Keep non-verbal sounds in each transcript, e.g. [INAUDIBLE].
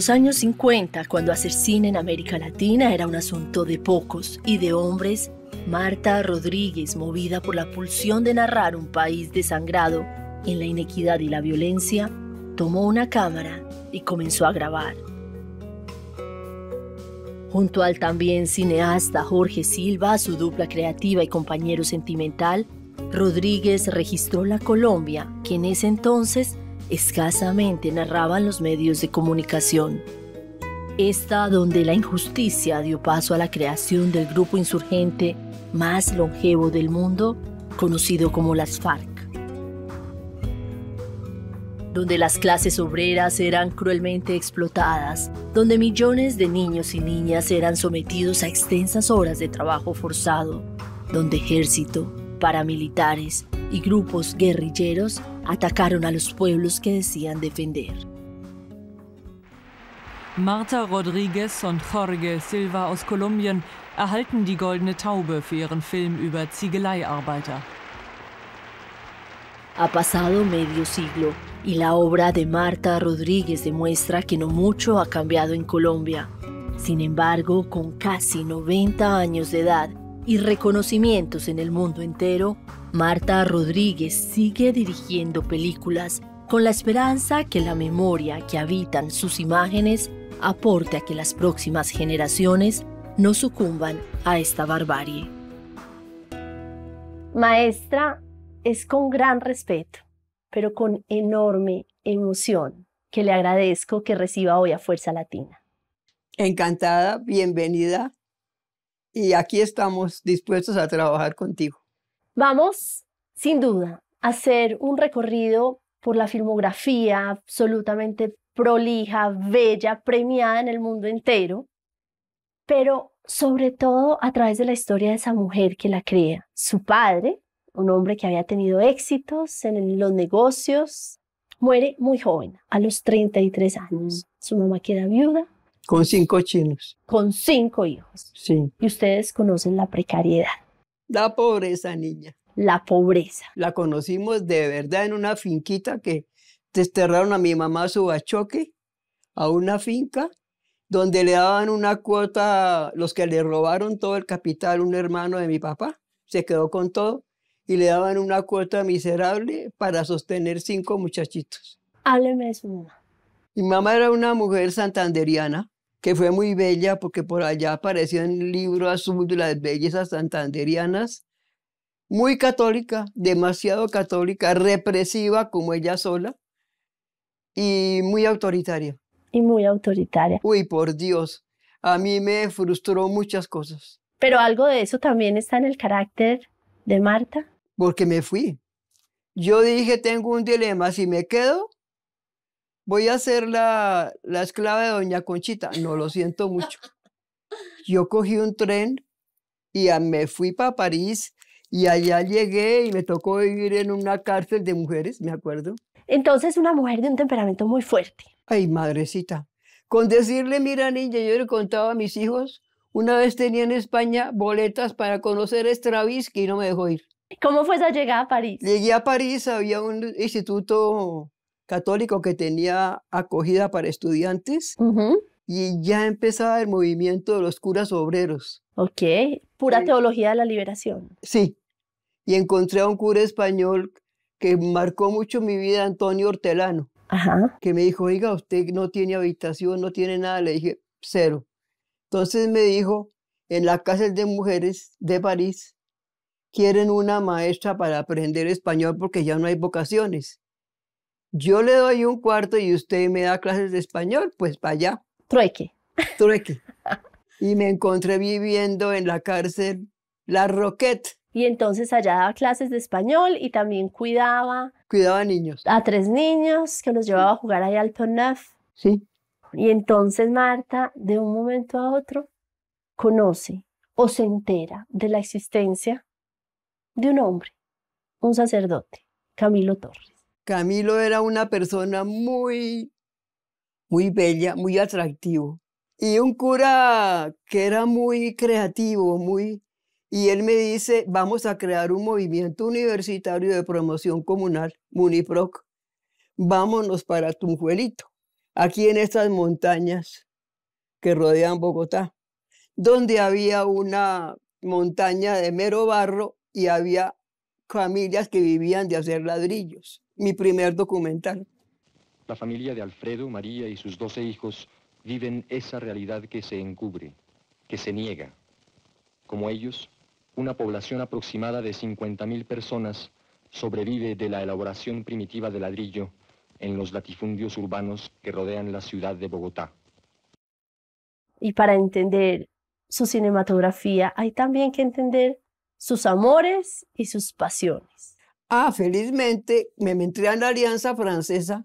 los años 50, cuando hacer cine en América Latina era un asunto de pocos y de hombres, Marta Rodríguez, movida por la pulsión de narrar un país desangrado en la inequidad y la violencia, tomó una cámara y comenzó a grabar. Junto al también cineasta Jorge Silva, su dupla creativa y compañero sentimental, Rodríguez registró la Colombia, que en ese entonces escasamente narraban los medios de comunicación. Esta donde la injusticia dio paso a la creación del grupo insurgente más longevo del mundo, conocido como las FARC. Donde las clases obreras eran cruelmente explotadas, donde millones de niños y niñas eran sometidos a extensas horas de trabajo forzado, donde ejército, paramilitares y grupos guerrilleros atacaron a los pueblos que decían defender. Marta Rodríguez y Jorge Silva aus Colombia erhalten die Goldene Taube für ihren Film über Ziegeleiarbeiter. Ha pasado medio siglo y la obra de Marta Rodríguez demuestra que no mucho ha cambiado en Colombia. Sin embargo, con casi 90 años de edad, y reconocimientos en el mundo entero, Marta Rodríguez sigue dirigiendo películas con la esperanza que la memoria que habitan sus imágenes aporte a que las próximas generaciones no sucumban a esta barbarie. Maestra, es con gran respeto, pero con enorme emoción que le agradezco que reciba hoy a Fuerza Latina. Encantada, bienvenida y aquí estamos dispuestos a trabajar contigo. Vamos, sin duda, a hacer un recorrido por la filmografía absolutamente prolija, bella, premiada en el mundo entero, pero sobre todo a través de la historia de esa mujer que la crea, su padre, un hombre que había tenido éxitos en los negocios, muere muy joven, a los 33 años. Su mamá queda viuda con cinco chinos. Con cinco hijos. Sí. Y ustedes conocen la precariedad. La pobreza, niña. La pobreza. La conocimos de verdad en una finquita que desterraron a mi mamá a su a una finca, donde le daban una cuota, los que le robaron todo el capital, un hermano de mi papá, se quedó con todo, y le daban una cuota miserable para sostener cinco muchachitos. Hábleme de su mamá. Mi mamá era una mujer santanderiana, que fue muy bella porque por allá apareció en el libro azul de las bellezas santanderianas, muy católica, demasiado católica, represiva como ella sola y muy autoritaria. Y muy autoritaria. Uy, por Dios, a mí me frustró muchas cosas. Pero algo de eso también está en el carácter de Marta. Porque me fui. Yo dije, tengo un dilema, si me quedo voy a ser la, la esclava de doña Conchita. No, lo siento mucho. [LAUGHS] Yo cogí un tren y me fui para París y allá llegué y me tocó vivir en una cárcel de mujeres, me acuerdo. Entonces una mujer de un temperamento muy fuerte. Ay, madrecita. Con decirle, mira niña, yo le contaba a mis hijos, una vez tenía en España boletas para conocer a Stravinsky y no me dejó ir. ¿Cómo fue esa llegada a París? Llegué a París, había un instituto católico que tenía acogida para estudiantes y ya empezaba el movimiento de los curas obreros. Ok, pura eh, teología de la liberación. Sí, y encontré a un cura español que marcó mucho mi vida, Antonio Hortelano, que me dijo, oiga, usted no tiene habitación, no tiene nada. Le dije, cero. Entonces me dijo, en la cárcel de mujeres de París, quieren una maestra para aprender español porque ya no hay vocaciones yo le doy un cuarto y usted me da clases de español, pues vaya. allá. Trueque. Trueque. y me encontré viviendo en la cárcel La Roquette. Y entonces allá daba clases de español y también cuidaba. Cuidaba niños. A tres niños que los llevaba a jugar ahí al Neuf. Sí. Y entonces Marta, de un momento a otro, conoce o se entera de la existencia de un hombre, un sacerdote, Camilo Torres. Camilo era una persona muy, muy bella, muy atractivo. Y un cura que era muy creativo, muy... Y él me dice, vamos a crear un movimiento universitario de promoción comunal, Muniproc. Vámonos para Tunjuelito, aquí en estas montañas que rodean Bogotá, donde había una montaña de mero barro y había familias que vivían de hacer ladrillos mi primer documental. La familia de Alfredo, María y sus doce hijos viven esa realidad que se encubre, que se niega. Como ellos, una población aproximada de 50.000 personas sobrevive de la elaboración primitiva de ladrillo en los latifundios urbanos que rodean la ciudad de Bogotá. Y para entender su cinematografía hay también que entender sus amores y sus pasiones. Ah, felizmente me metí en la Alianza Francesa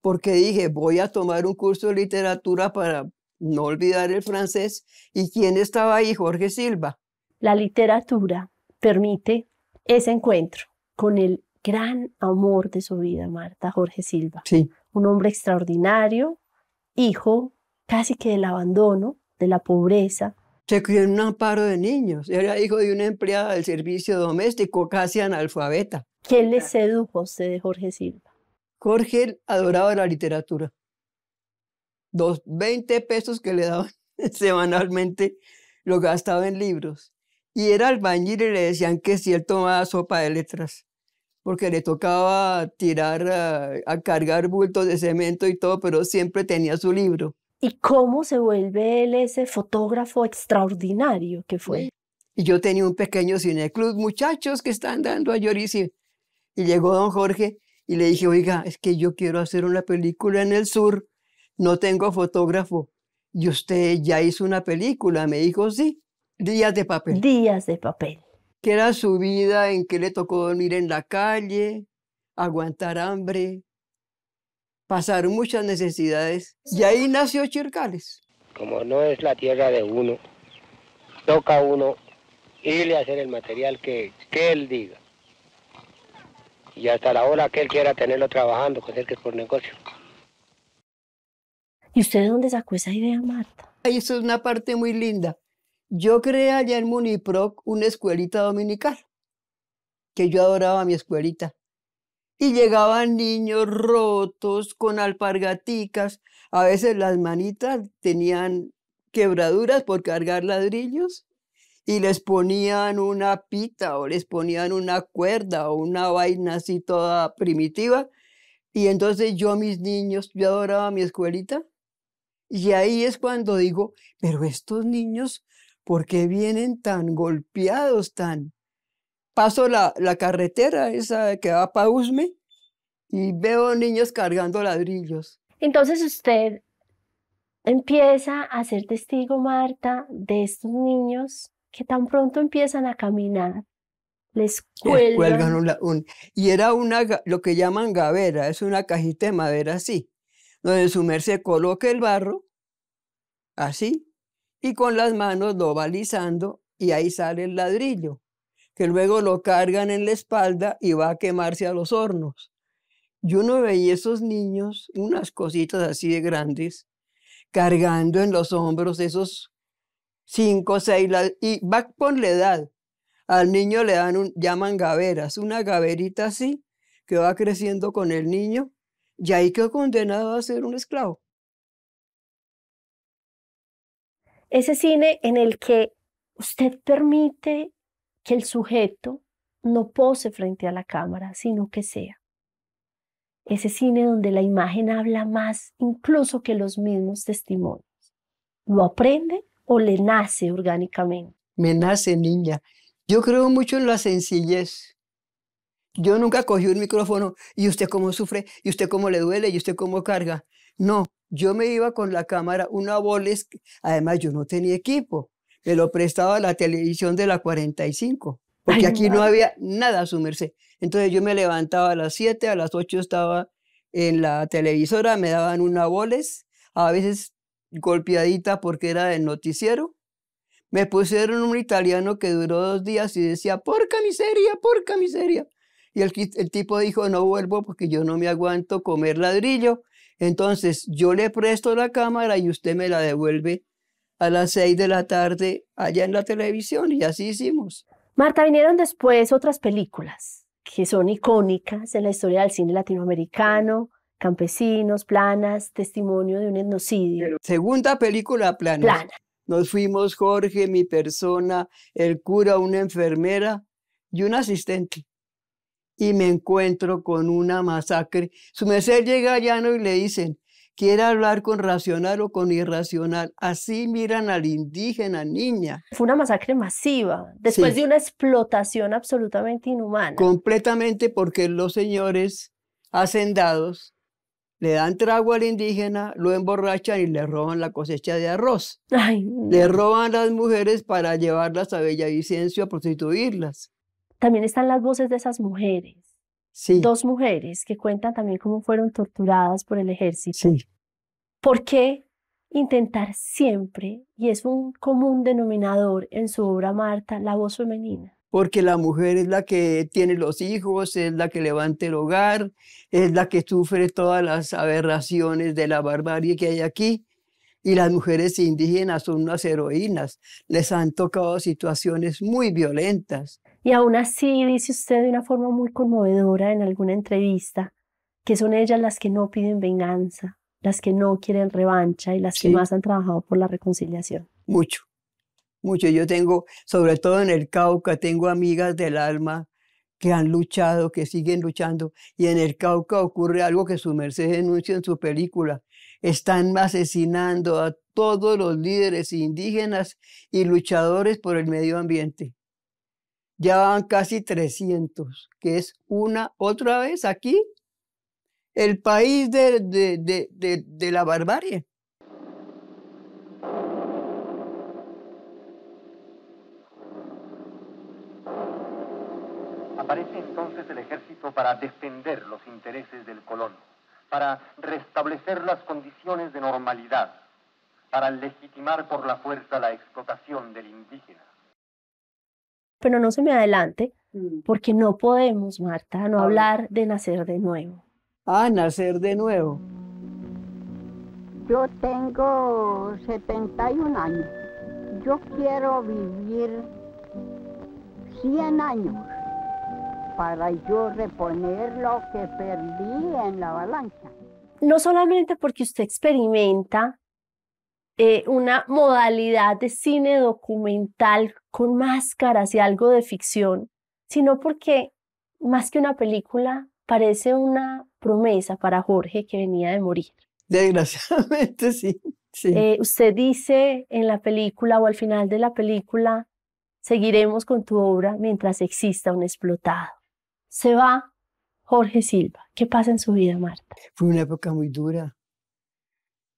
porque dije, voy a tomar un curso de literatura para no olvidar el francés. ¿Y quién estaba ahí? Jorge Silva. La literatura permite ese encuentro con el gran amor de su vida, Marta, Jorge Silva. Sí. Un hombre extraordinario, hijo casi que del abandono, de la pobreza. Se crió en un amparo de niños. Era hijo de una empleada del servicio doméstico, casi analfabeta. ¿Qué le sedujo a de Jorge Silva? Jorge adoraba la literatura. Dos, 20 pesos que le daban [LAUGHS] semanalmente lo gastaba en libros. Y era albañil y le decían que si él tomaba sopa de letras, porque le tocaba tirar, ah, a, cargar bultos de cemento y todo, pero siempre tenía su libro. ¿Y cómo se vuelve él ese fotógrafo extraordinario que fue? Y yo tenía un pequeño cineclub, muchachos que están dando a Lloris y y llegó don Jorge y le dije, oiga, es que yo quiero hacer una película en el sur, no tengo fotógrafo. Y usted ya hizo una película, me dijo, sí, Días de Papel. Días de Papel. Que era su vida, en que le tocó dormir en la calle, aguantar hambre, pasar muchas necesidades. Y ahí nació Chircales. Como no es la tierra de uno, toca uno irle a hacer el material que, que él diga y hasta la hora que él quiera tenerlo trabajando con él que es por negocio. ¿Y usted de dónde sacó esa idea, Marta? Eso es una parte muy linda. Yo creé allá en Muniproc una escuelita dominical, que yo adoraba mi escuelita. Y llegaban niños rotos, con alpargaticas. A veces las manitas tenían quebraduras por cargar ladrillos y les ponían una pita o les ponían una cuerda o una vaina así toda primitiva. Y entonces yo, mis niños, yo adoraba mi escuelita. Y ahí es cuando digo, pero estos niños, ¿por qué vienen tan golpeados, tan... Paso la, carretera esa que va para Usme y veo niños cargando ladrillos. Entonces usted empieza a ser testigo, Marta, de estos niños que tan pronto empiezan a caminar, les cuelgan. una, y era una, lo que llaman gavera, es una cajita de madera así, donde su merced coloca el barro, así, y con las manos lo va y ahí sale el ladrillo, que luego lo cargan en la espalda y va a quemarse a los hornos. Yo no veía esos niños, unas cositas así de grandes, cargando en los hombros esos cinco, seis, y va con la edad. Al niño le dan un, llaman gaveras, una gaverita así, que va creciendo con el niño, y ahí quedó condenado a ser un esclavo. Ese cine en el que usted permite que el sujeto no pose frente a la cámara, sino que sea. Ese cine donde la imagen habla más incluso que los mismos testimonios. Lo aprende o le nace orgánicamente? Me nace, niña. Yo creo mucho en la sencillez. Yo nunca cogí un micrófono y usted cómo sufre, y usted cómo le duele, y usted cómo carga. No, yo me iba con la cámara, una boles, además yo no tenía equipo, me lo prestaba la televisión de la 45, porque aquí no. había nada a su merced. Entonces yo me levantaba a las 7, a las 8 estaba en la televisora, me daban una boles, a veces golpeadita porque era del noticiero. Me pusieron un italiano que duró dos días y decía, porca miseria, porca miseria. Y el, el tipo dijo, no vuelvo porque yo no me aguanto comer ladrillo. Entonces yo le presto la cámara y usted me la devuelve a las seis de la tarde allá en la televisión y así hicimos. Marta, vinieron después otras películas que son icónicas en la historia del cine latinoamericano campesinos, planas, testimonio de un etnocidio. Segunda película, Plana. Nos fuimos Jorge, mi persona, el cura, una enfermera y un asistente. Y me encuentro con una masacre. Su merced llega llano y le dicen, quiere hablar con racional o con irracional. Así miran al indígena, niña. Fue una masacre masiva, después de una explotación absolutamente inhumana. Completamente porque los señores hacen dados le dan trago al indígena, lo emborrachan y le roban la cosecha de arroz. Le roban las mujeres para llevarlas a Bellavicencio a prostituirlas. También están las voces de esas mujeres. Sí. Dos mujeres que cuentan también cómo fueron torturadas por el ejército. Sí. ¿Por qué intentar siempre, y es un común denominador en su obra Marta, la voz femenina? porque la mujer es la que tiene los hijos, es la que levanta el hogar, es la que sufre todas las aberraciones de la barbarie que hay aquí. Y las mujeres indígenas son unas heroínas, les han tocado situaciones muy violentas. Y aún así, dice usted de una forma muy conmovedora en alguna entrevista, que son ellas las que no piden venganza, las que no quieren revancha y las que más han trabajado por la reconciliación. Mucho mucho. Yo tengo, sobre todo en el Cauca, tengo amigas del alma que han luchado, que siguen luchando. Y en el Cauca ocurre algo que su merced denuncia en su película. Están asesinando a todos los líderes indígenas y luchadores por el medio ambiente. Ya van casi 300, que es una otra vez aquí el país de, de la barbarie. aparece entonces el ejército para defender los intereses del colono, para restablecer las condiciones de normalidad, para legitimar por la fuerza la explotación del indígena. Pero no se me adelante, mm. porque no podemos, Marta, no ah. hablar de nacer de nuevo. Ah, nacer de nuevo. Yo tengo 71 años. Yo quiero vivir 100 años para yo reponer lo que perdí en la avalancha. No solamente porque usted experimenta eh, una modalidad de cine documental con máscaras y algo de ficción, sino porque más que una película parece una promesa para Jorge que venía de morir. Desgraciadamente, [LAUGHS] sí. Eh, usted dice en la película o al final de la película, seguiremos con tu obra mientras exista un explotado se va Jorge Silva. ¿Qué pasa en su vida, Marta? Fue una época muy dura.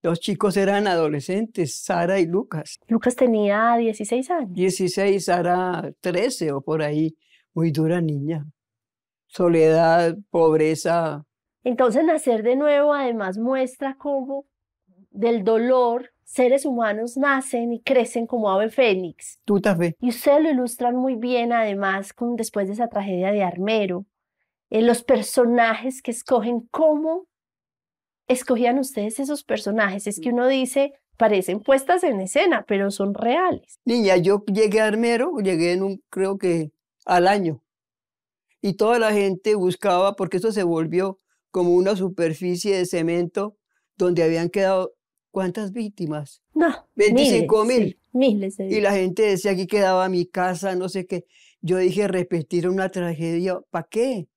Los chicos eran adolescentes, Sara y Lucas. Lucas tenía 16 años. 16, Sara 13 o por ahí. Muy dura niña. Soledad, pobreza. Entonces nacer de nuevo además muestra cómo del dolor seres humanos nacen y crecen como ave fénix. Tú Y ustedes lo ilustran muy bien, además, con, después de esa tragedia de Armero, eh, los personajes que escogen, cómo escogían ustedes esos personajes. Es que uno dice, parecen puestas en escena, pero son reales. Niña, yo llegué a Armero, llegué en un, creo que al año. Y toda la gente buscaba, porque eso se volvió como una superficie de cemento donde habían quedado ¿Cuántas víctimas? No. 25 mil. Miles y la gente decía, aquí quedaba mi casa, no sé qué. Yo dije, repetir una tragedia, ¿para qué?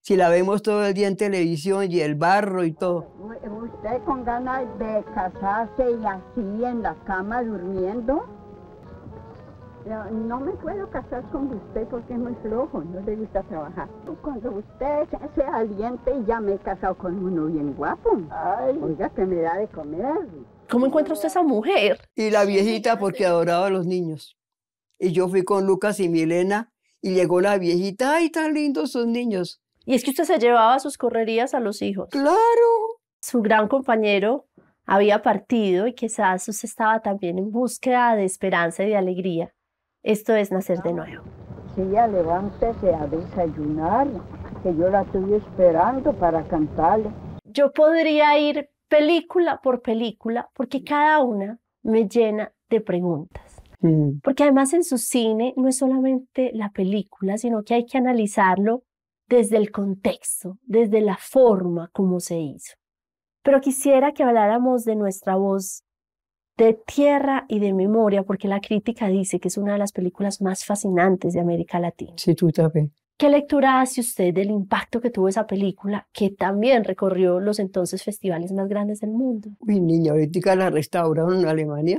Si la vemos todo el día en televisión y el barro y todo. Usted con ganas de casarse y así en la cama durmiendo. No, me puedo casar con usted porque es muy flojo, no le gusta trabajar. Cuando usted se aliente, ya me he casado con uno bien guapo. Ay. Oiga, que me da de comer. ¿Cómo encuentra usted esa mujer? Y la viejita porque adoraba a los niños. Y yo fui con Lucas y Milena y llegó la viejita, ay, tan lindos sus niños. Y es que usted se llevaba sus correrías a los hijos. Claro. Su gran compañero había partido y quizás usted estaba también en búsqueda de esperanza y de alegría. Esto es nacer de nuevo. Si ella levántese a desayunar, que yo la estoy esperando para cantarle. Yo podría ir película por película porque cada una me llena de preguntas. Mm. Porque además en su cine no es solamente la película, sino que hay que analizarlo desde el contexto, desde la forma como se hizo. Pero quisiera que habláramos de nuestra voz de tierra y de memoria, porque la crítica dice que es una de las películas más fascinantes de América Latina. Sí, tú también. ¿Qué lectura hace usted del impacto que tuvo esa película, que también recorrió los entonces festivales más grandes del mundo? Mi niña, ahorita la restauraron en Alemania,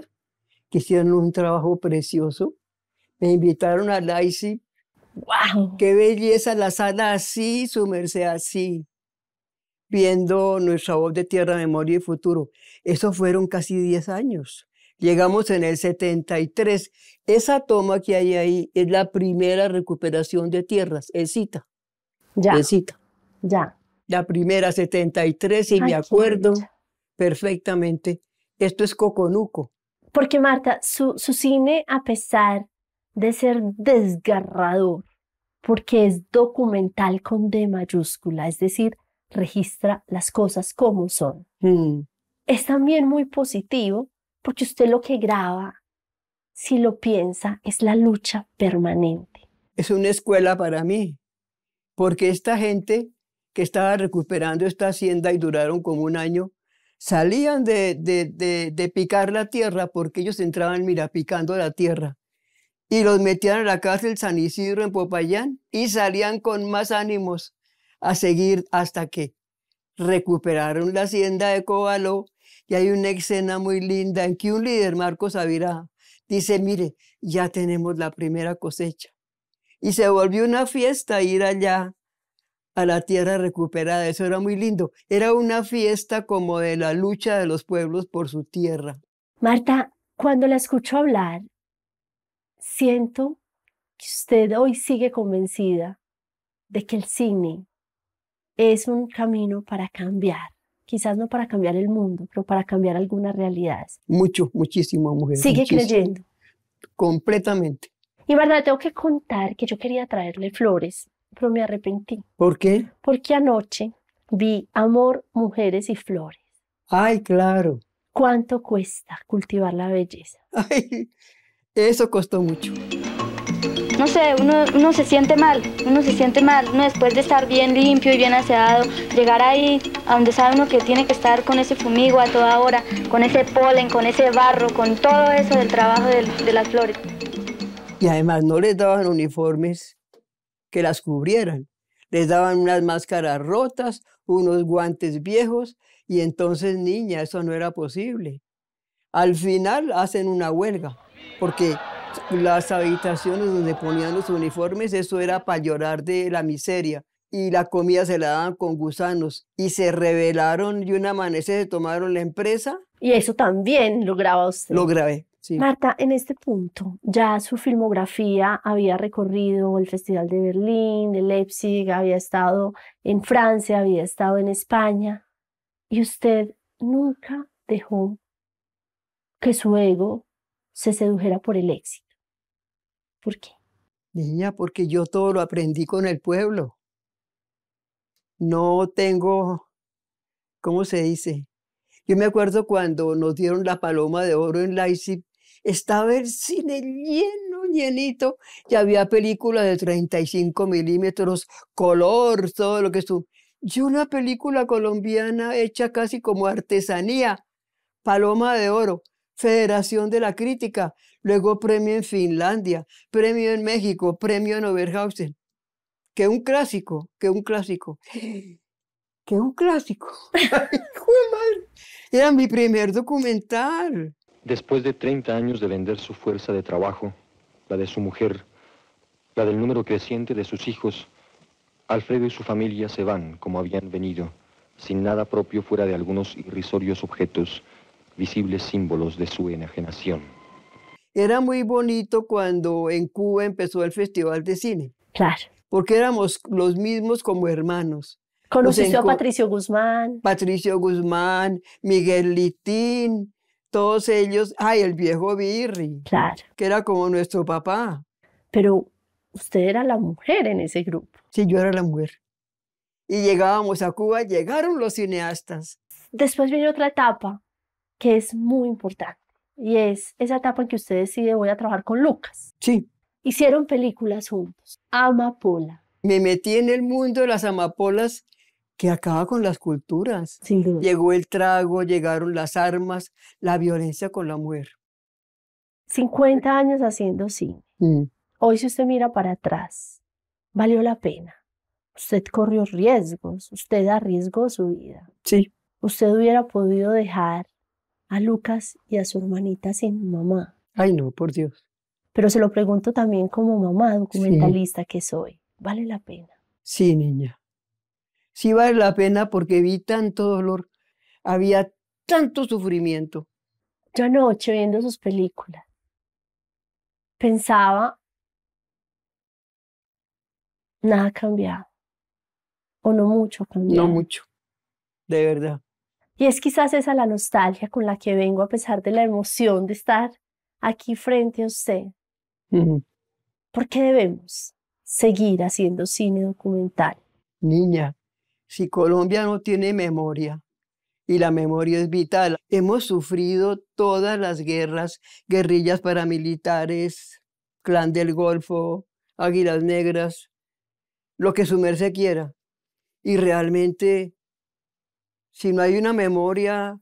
que hicieron un trabajo precioso. Me invitaron a Leipzig. ¡Wow! ¡Qué belleza! La sala así, su merced así viendo nuestra voz de tierra, memoria y futuro. Eso fueron casi 10 años. Llegamos en el 73. Esa toma que hay ahí es la primera recuperación de tierras, es cita. Ya. Es cita. Ya. La primera, 73, y me acuerdo perfectamente. Esto es Coconuco. Porque Marta, su, su cine, a pesar de ser desgarrador, porque es documental con D mayúscula, es decir, registra las cosas como son. Mm. Es también muy positivo porque usted lo que graba, si lo piensa, es la lucha permanente. Es una escuela para mí, porque esta gente que estaba recuperando esta hacienda y duraron como un año, salían de, de, de picar la tierra porque ellos entraban, mira, picando la tierra y los metían a la cárcel San Isidro en Popayán y salían con más ánimos a seguir hasta que recuperaron la hacienda de Cobaló y hay una escena muy linda en que un líder, Marcos Savira, dice, mire, ya tenemos la primera cosecha. Y se volvió una fiesta ir allá a la tierra recuperada. Eso era muy lindo. Era una fiesta como de la lucha de los pueblos por su tierra. Marta, cuando la escucho hablar, siento que usted hoy sigue convencida de que el cine es un camino para cambiar. Quizás no para cambiar el mundo, pero para cambiar algunas realidades. Mucho, muchísimo, mujer. Sigue creyendo. Completamente. Y verdad, tengo que contar que yo quería traerle flores, pero me arrepentí. ¿Por qué? Porque anoche vi Amor, Mujeres y Flores. Ay, claro. ¿Cuánto cuesta cultivar la belleza? Ay, eso costó mucho no sé, uno, se siente mal, uno se siente mal, después de estar bien limpio y bien aseado, llegar ahí a donde sabe uno que tiene que estar con ese fumigo a toda hora, con ese polen, con ese barro, con todo eso del trabajo de, de las flores. Y además no les daban uniformes que las cubrieran, les daban unas máscaras rotas, unos guantes viejos, y entonces, niña, eso no era posible. Al final hacen una huelga, porque las habitaciones donde ponían los uniformes, eso era para llorar de la miseria. Y la comida se la daban con gusanos. Y se rebelaron y un amanecer se tomaron la empresa. Y eso también lo graba usted. Lo grabé. Sí. Marta, en este punto, ya su filmografía había recorrido el Festival de Berlín, de Leipzig, había estado en Francia, había estado en España, y usted nunca dejó que su ego se sedujera por el éxito. ¿Por qué? Niña, porque yo todo lo aprendí con el pueblo. No tengo, ¿cómo se dice? Yo me acuerdo cuando nos dieron la paloma de oro en Leipzig, estaba el cine lleno, llenito, y había películas de 35 milímetros, color, todo lo que estuvo. Y una película colombiana hecha casi como artesanía, Paloma de Oro. Federación de la Crítica, luego premio en Finlandia, premio en México, premio en Oberhausen. Que un clásico, que un clásico. [GASPS] Que un clásico. [LAUGHS] madre! Era mi primer documental. Después de 30 años de vender su fuerza de trabajo, la de su mujer, la del número creciente de sus hijos, Alfredo y su familia se van como habían venido, sin nada propio fuera de algunos irrisorios objetos visibles símbolos de su enajenación. Era muy bonito cuando en Cuba empezó el Festival de Cine. Claro. Porque éramos los mismos como hermanos. Conoció a Patricio Guzmán. Patricio Guzmán, Miguel Litín, todos ellos. Ay, el viejo Birri. Claro. Que era como nuestro papá. Pero usted era la mujer en ese grupo. Sí, yo era la mujer. Y llegábamos a Cuba, llegaron los cineastas. Después vino otra etapa, que es muy importante y es esa etapa en que usted decide voy a trabajar con Lucas. Sí. Hicieron películas juntos. Amapola. Me metí en el mundo de las amapolas que acaba con las culturas. Llegó el trago, llegaron las armas, la violencia con la mujer. 50 años haciendo cine. Mm. Hoy si usted mira para atrás, valió la pena. Usted corrió riesgos, usted arriesgó su vida. Sí. Usted hubiera podido dejar a Lucas y a su hermanita sin mamá. Ay, no, por Dios. Pero se lo pregunto también como mamá documentalista que soy. ¿Vale la pena? Sí, niña. Sí vale la pena porque vi tanto dolor, había tanto sufrimiento. Yo anoche viendo sus películas pensaba, nada ha cambiado. O no mucho ha cambiado. No mucho, de verdad. Y es quizás esa la nostalgia con la que vengo a pesar de la emoción de estar aquí frente a usted. Porque ¿Por qué debemos seguir haciendo cine documental? Niña, si Colombia no tiene memoria, y la memoria es vital, hemos sufrido todas las guerras, guerrillas paramilitares, clan del Golfo, águilas negras, lo que su merced quiera. Y realmente si no hay una memoria,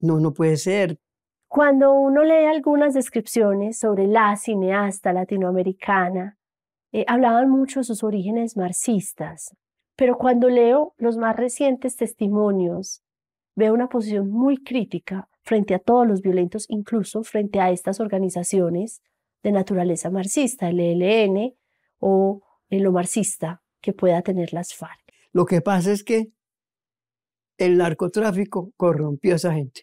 no, no puede ser. Cuando uno lee algunas descripciones sobre la cineasta latinoamericana, eh, hablaban mucho de sus orígenes marxistas, pero cuando leo los más recientes testimonios, veo una posición muy crítica frente a todos los violentos, incluso frente a estas organizaciones de naturaleza marxista, el ELN o lo marxista que pueda tener las FARC. Lo que pasa es que el narcotráfico corrompió a esa gente.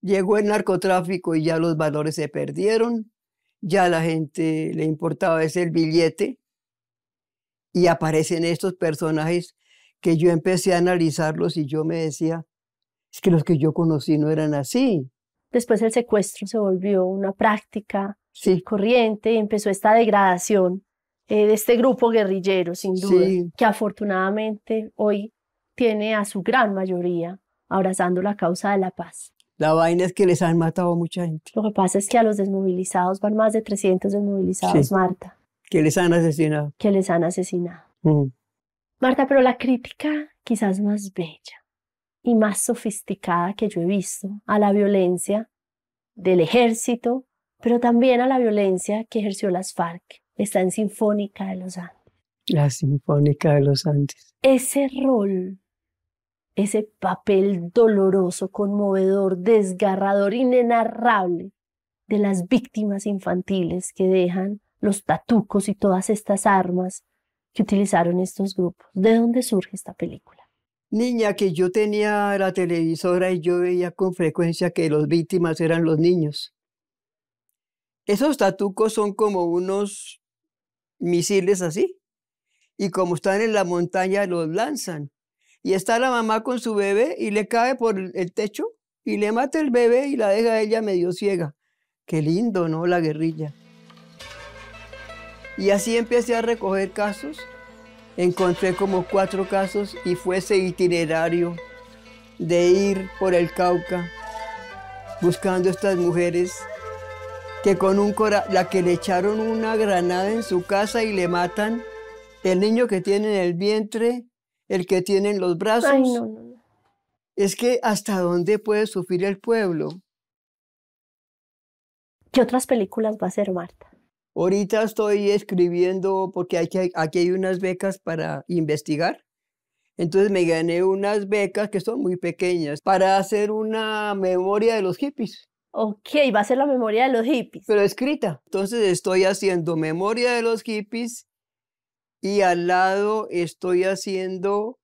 Llegó el narcotráfico y ya los valores se perdieron, ya la gente le importaba ese billete y aparecen estos personajes que yo empecé a analizarlos y yo me decía, es que los que yo conocí no eran así. Después el secuestro se volvió una práctica sí. corriente y empezó esta degradación eh, de este grupo guerrillero, sin duda, que afortunadamente hoy tiene a su gran mayoría abrazando la causa de la paz. La vaina es que les han matado a mucha gente. Lo que pasa es que a los desmovilizados van más de 300 desmovilizados, Marta. Que les han asesinado. Que les han asesinado. Mm. Marta, pero la crítica quizás más bella y más sofisticada que yo he visto a la violencia del ejército, pero también a la violencia que ejerció las FARC, está en Sinfónica de los Andes. La Sinfónica de los Andes. Ese rol ese papel doloroso, conmovedor, desgarrador, inenarrable de las víctimas infantiles que dejan los tatucos y todas estas armas que utilizaron estos grupos. ¿De dónde surge esta película? Niña, que yo tenía la televisora y yo veía con frecuencia que las víctimas eran los niños. Esos tatucos son como unos misiles así. Y como están en la montaña, los lanzan y está la mamá con su bebé y le cae por el techo y le mata el bebé y la deja ella medio ciega. Qué lindo, ¿no? La guerrilla. Y así empecé a recoger casos. Encontré como cuatro casos y fue ese itinerario de ir por el Cauca buscando estas mujeres que con un cora la que le echaron una granada en su casa y le matan el niño que tiene en el vientre el que tiene los brazos. Ay, no, no, Es que hasta dónde puede sufrir el pueblo. ¿Qué otras películas va a hacer Marta? Ahorita estoy escribiendo porque aquí, aquí hay unas becas para investigar. Entonces me gané unas becas que son muy pequeñas para hacer una memoria de los hippies. Ok, va a ser la memoria de los hippies. Pero escrita. Entonces estoy haciendo memoria de los hippies y al lado estoy haciendo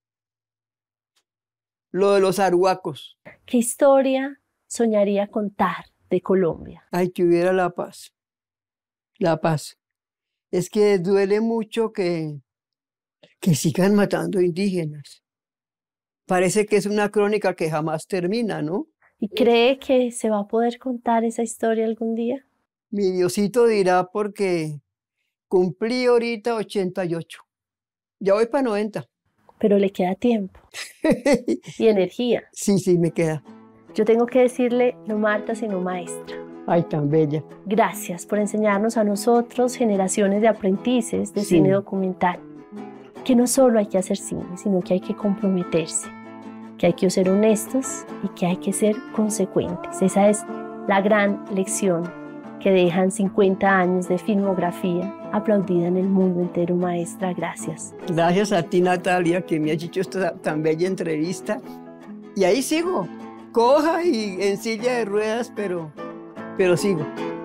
lo de los aruacos. ¿Qué historia soñaría contar de Colombia? Ay, que hubiera la paz. La paz. Es que duele mucho que, que sigan matando indígenas. Parece que es una crónica que jamás termina, ¿no? ¿Y cree que se va a poder contar esa historia algún día? Mi Diosito dirá porque Cumplí ahorita 88. Ya voy para 90. Pero le queda tiempo [LAUGHS] y energía. Sí, sí, me queda. Yo tengo que decirle no Marta, sino maestra. Ay, tan bella. Gracias por enseñarnos a nosotros, generaciones de aprendices de cine documental, que no solo hay que hacer cine, sino que hay que comprometerse, que hay que ser honestos y que hay que ser consecuentes. Esa es la gran lección que dejan 50 años de filmografía aplaudida en el mundo entero, maestra. Gracias. Gracias a ti, Natalia, que me has hecho esta tan bella entrevista. Y ahí sigo, coja y en silla de ruedas, pero, pero sigo.